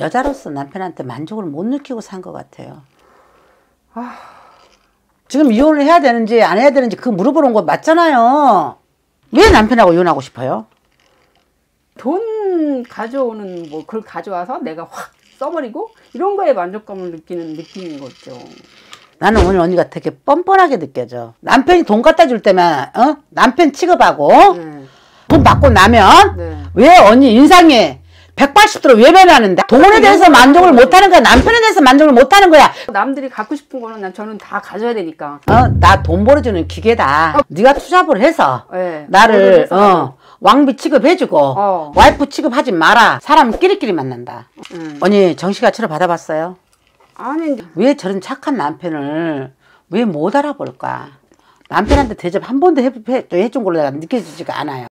여자로서 남편한테 만족을 못 느끼고 산 것 같아요. 아... 지금 이혼을 해야 되는지 안 해야 되는지 그 물어보러 온거 맞잖아요. 왜 남편하고 이혼하고 싶어요? 돈 가져오는 뭐 그걸 가져와서 내가 확 써버리고 이런 거에 만족감을 느끼는 느낌인 거죠. 나는 오늘 언니가 되게 뻔뻔하게 느껴져. 남편이 돈 갖다 줄때면 어? 남편 취급하고 네. 돈 받고 나면 네. 왜 언니 인상해? 180도로 외면 하는데 돈에 네. 대해서 만족을 못하는 거야 남편에 대해서 만족을 못하는 거야 남들이 갖고 싶은 거는 난 저는 다 가져야 되니까 어, 나돈 벌어주는 기계다 어. 네가 투잡을 해서 네, 나를 어, 왕비 취급해주고 어. 와이프 취급하지 마라 사람 끼리끼리 만난다 음. 언니 정씨가 치를 받아봤어요? 아니 왜 저런 착한 남편을 왜 못 알아볼까 남편한테 대접 한 번도 해준 걸로 내가 느껴지지가 않아요